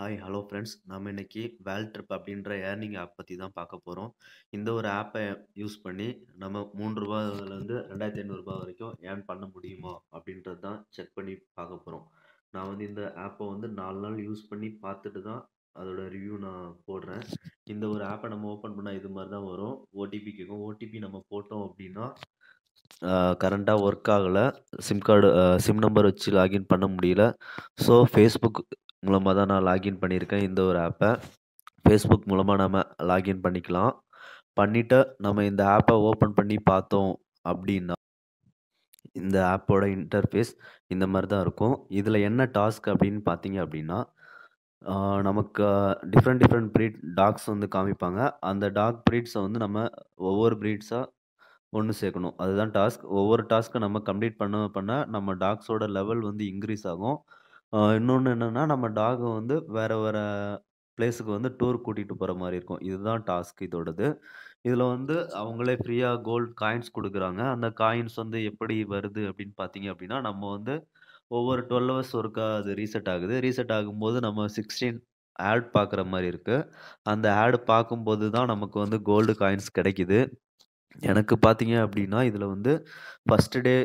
Hi hello friends நம்ம இன்றைக்கி வேல்ட்ரிப் அப்படின்ற ஏர்னிங் ஆப் பற்றி தான் பார்க்க போகிறோம் இந்த ஒரு ஆப்பை யூஸ் பண்ணி நம்ம மூன்று ரூபாயிலேருந்து ரெண்டாயிரத்தி ஐநூறுரூபா வரைக்கும் ஏர்ன் பண்ண முடியுமா அப்படின்றது தான் செக் பண்ணி பார்க்க போகிறோம் நான் வந்து இந்த ஆப்பை வந்து நாலு நாள் யூஸ் பண்ணி பார்த்துட்டு தான் அதோட ரிவ்யூ நான் போடுறேன் இந்த ஒரு ஆப்பை நம்ம ஓப்பன் பண்ணால் இது மாதிரி தான் வரும் ஓடிபி கேட்கும் ஓடிபி நம்ம போட்டோம் அப்படின்னா கரண்ட்டாக ஒர்க் ஆகலை சிம் கார்டு சிம் நம்பர் வச்சு லாகின் பண்ண முடியல ஸோ ஃபேஸ்புக் மூலமாக தான் நான் லாகின் பண்ணியிருக்கேன் இந்த ஒரு ஆப்பை ஃபேஸ்புக் மூலமாக நம்ம லாகின் பண்ணிக்கலாம் பண்ணிவிட்டு நம்ம இந்த ஆப்பை ஓப்பன் பண்ணி பார்த்தோம் அப்படின்னா இந்த ஆப்போட இன்டர்ஃபேஸ் இந்த மாதிரி தான் இருக்கும் இதில் என்ன டாஸ்க் அப்படின்னு பார்த்தீங்க அப்படின்னா நமக்கு டிஃப்ரெண்ட் டிஃப்ரெண்ட் ப்ரீட் டாக்ஸ் வந்து காமிப்பாங்க அந்த டாக் ப்ரீட்ஸை வந்து நம்ம ஒவ்வொரு ப்ரீட்ஸாக ஒன்று சேர்க்கணும் அதுதான் டாஸ்க் ஒவ்வொரு டாஸ்க்கை நம்ம கம்ப்ளீட் பண்ண பண்ண நம்ம டாக்ஸோட லெவல் வந்து இன்க்ரீஸ் ஆகும் இன்னொன்று என்னென்னா நம்ம டாகை வந்து வேறு வேறு பிளேஸுக்கு வந்து டூர் கூட்டிகிட்டு போகிற மாதிரி இருக்கும். இதுதான் டாஸ்க் இதோடது. இதில் வந்து அவங்களே ஃப்ரீயாக கோல்டு காயின்ஸ் கொடுக்குறாங்க அந்த காயின்ஸ் வந்து எப்படி வருது அப்படின்னு பார்த்தீங்க அப்படின்னா, நம்ம வந்து ஒவ்வொரு டுவெல் ஹவர்ஸ் ஒருக்கா அது ரீசெட் ஆகுது. ரீசெட் ஆகும்போது நம்ம சிக்ஸ்டீன் ஆட் பார்க்குற மாதிரி இருக்குது அந்த ஆடு பார்க்கும்போது தான் நமக்கு வந்து கோல்டு காயின்ஸ் கிடைக்கிது எனக்கு பார்த்தீங்க அப்படின்னா, இதில் வந்து ஃபஸ்ட்டு டே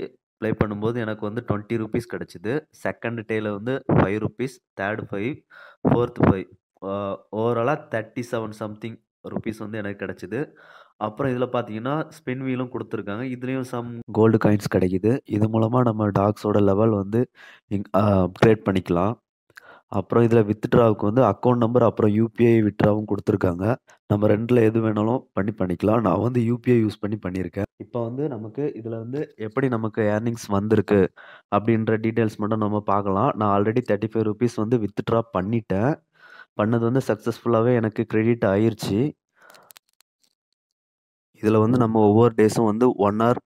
அப்ளை பண்ணும்போது எனக்கு வந்து டுவெண்ட்டி ருபீஸ் கிடச்சிது செகண்ட் டேயில் வந்து five rupees third five fourth five ஓவராலாக தேர்ட்டி செவன் சம்திங் ருபீஸ் வந்து எனக்கு கிடச்சிது அப்புறம் இதில் பார்த்தீங்கன்னா ஸ்பின் வீலும் கொடுத்துருக்காங்க இதுலேயும் சம் கோல்டு காயின்ஸ் கிடைக்கிது இது மூலமாக நம்ம டாக்ஸோட லெவல் வந்து ட்ரேட் பண்ணிக்கலாம் அப்புறம் இதில் வித்ட்ராவுக்கு வந்து அக்கௌண்ட் நம்பர் அப்புறம் யூபிஐ வித்ட்ராவும் கொடுத்துருக்காங்க நம்ம ரெண்டில் எது வேணாலும் பண்ணி பண்ணிக்கலாம் நான் வந்து யூபிஐ யூஸ் பண்ணி பண்ணியிருக்கேன் இப்போ வந்து நமக்கு இதில் வந்து எப்படி நமக்கு ஏர்னிங்ஸ் வந்திருக்கு அப்படின்ற டீட்டெயில்ஸ் மட்டும் நம்ம பார்க்கலாம் நான் ஆல்ரெடி தேர்ட்டி ஃபைவ் ருபீஸ் வந்து வித்ட்ரா பண்ணிட்டேன் பண்ணது வந்து சக்ஸஸ்ஃபுல்லாகவே எனக்கு கிரெடிட் ஆயிடுச்சு இதில் வந்து நம்ம ஒவ்வொரு டேஸும் வந்து one hour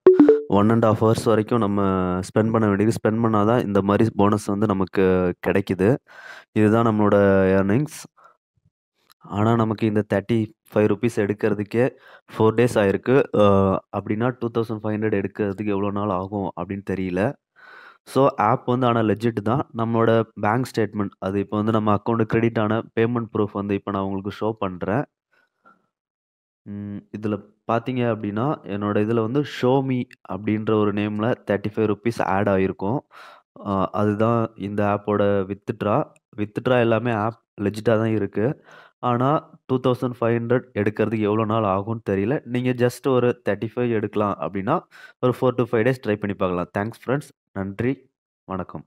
one and half hours வரைக்கும் நம்ம ஸ்பெண்ட் பண்ண வேண்டியது ஸ்பெண்ட் பண்ணால் தான் இந்த மாதிரி போனஸ் வந்து நமக்கு கிடைக்கிது இதுதான் நம்மளோட ஏர்னிங்ஸ் ஆனால் நமக்கு இந்த தேர்ட்டி ஃபைவ் ருபீஸ் எடுக்கிறதுக்கே ஃபோர் டேஸ் ஆகிருக்கு அப்படின்னா டூ தௌசண்ட் ஃபைவ் ஹண்ட்ரட் எடுக்கிறதுக்கு எவ்வளோ நாள் ஆகும் அப்படின்னு தெரியல ஸோ ஆப் வந்து ஆனால் லெஜிட் தான் நம்மளோட பேங்க் ஸ்டேட்மெண்ட் அது இப்போ வந்து நம்ம அக்கௌண்ட் கிரெடிட் ஆன பேமெண்ட் ப்ரூஃப் வந்து இப்போ நான் உங்களுக்கு ஷோ பண்ணுறேன் இதில் பார்த்தீங்க அப்படின்னா என்னோடய இதில் வந்து ஷோமி அப்படின்ற ஒரு நேமில் தேர்ட்டி ஃபைவ் ருப்பீஸ் ஆட் ஆகிருக்கும் அதுதான் இந்த ஆப்போட வித்துட்ரா வித்துட்ரா எல்லாமே ஆப் லெஜிட்டாக தான் இருக்குது ஆனால் டூ தௌசண்ட் ஃபைவ் ஹண்ட்ரட் எடுக்கிறதுக்கு எவ்வளோ நாள் ஆகும்னு தெரியல நீங்கள் ஜஸ்ட் ஒரு தேர்ட்டி ஃபைவ் எடுக்கலாம் அப்படின்னா ஒரு four to five days try பண்ணி பார்க்கலாம் தேங்க்ஸ் ஃப்ரெண்ட்ஸ் நன்றி வணக்கம்